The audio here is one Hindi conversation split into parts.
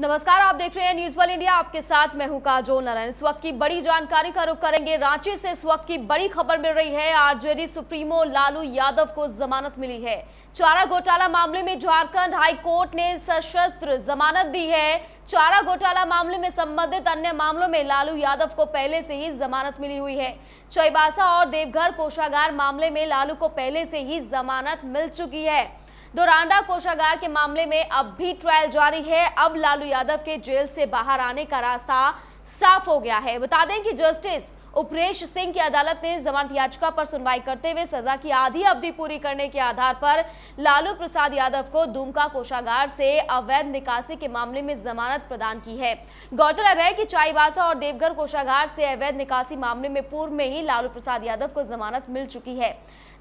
नमस्कार आप देख रहे हैं न्यूज वन इंडिया आपके साथ मैं हूं काजो नारायण इस वक्त की बड़ी जानकारी का रुख करेंगे रांची से इस वक्त की बड़ी खबर मिल रही है आरजेडी सुप्रीमो लालू यादव को जमानत मिली है चारा घोटाला मामले में झारखंड हाई कोर्ट ने सशस्त्र जमानत दी है चारा घोटाला मामले में संबंधित अन्य मामलों में लालू यादव को पहले से ही जमानत मिली हुई है चौबासा और देवघर कोषागार मामले में लालू को पहले से ही जमानत मिल चुकी है दोरांडा कोषागार के मामले में अब भी ट्रायल जारी है अब लालू यादव के जेल से बाहर आने का रास्ता साफ हो गया है बता दें कि जस्टिस उपरेश सिंह की अदालत ने जमानत याचिका पर सुनवाई करते हुए सजा की आधी अवधि पूरी करने के आधार पर लालू प्रसाद यादव को दुमका कोषागार से अवैध निकासी के मामले में जमानत प्रदान की है गौरतलब है कि चाईबासा और देवघर कोषागार से अवैध निकासी मामले में पूर्व में ही लालू प्रसाद यादव को जमानत मिल चुकी है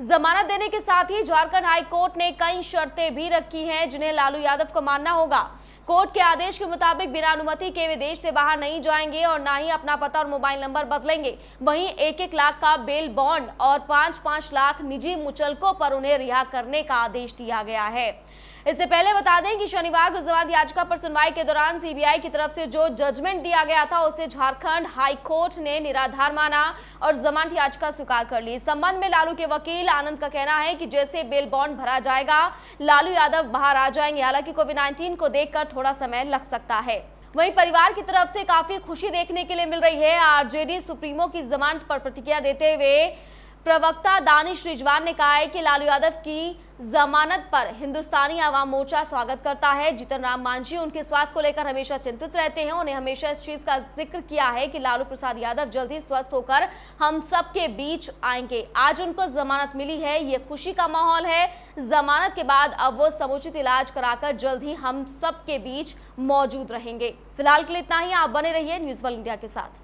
जमानत देने के साथ ही झारखंड हाईकोर्ट ने कई शर्तें भी रखी हैं जिन्हें लालू यादव को मानना होगा कोर्ट के आदेश के मुताबिक बिना अनुमति के वे देश से बाहर नहीं जाएंगे और ना ही अपना पता और मोबाइल नंबर बदलेंगे वहीं एक एक लाख का बेल बॉन्ड और पांच पांच लाख निजी मुचलकों पर उन्हें रिहा करने का आदेश दिया गया है इससे पहले बता दें कि शनिवार को जवाब याचिका पर सुनवाई के दौरान सीबीआई की तरफ से जो जजमेंट दिया गया था उसे झारखंड हाईकोर्ट ने निराधार माना और जमानत याचिका स्वीकार कर ली संबंध में लालू के वकील आनंद का कहना है कि जैसे बेल बॉन्ड भरा जाएगा लालू यादव बाहर आ जाएंगे हालांकि कोविड नाइन्टीन को देखकर थोड़ा समय लग सकता है वही परिवार की तरफ से काफी खुशी देखने के लिए मिल रही है आरजेडी सुप्रीमो की जमानत पर प्रतिक्रिया देते हुए प्रवक्ता दानिश रिजवान ने कहा है कि लालू यादव की जमानत पर हिंदुस्तानी आवाम मोर्चा स्वागत करता है जीतन राम मांझी उनके स्वास्थ्य को लेकर हमेशा चिंतित रहते हैं उन्हें हमेशा इस चीज का जिक्र किया है कि लालू प्रसाद यादव जल्द ही स्वस्थ होकर हम सबके बीच आएंगे आज उनको जमानत मिली है ये खुशी का माहौल है जमानत के बाद अब वो समुचित इलाज कराकर जल्द ही हम सबके बीच मौजूद रहेंगे फिलहाल के लिए इतना ही आप बने रहिए न्यूज वन इंडिया के साथ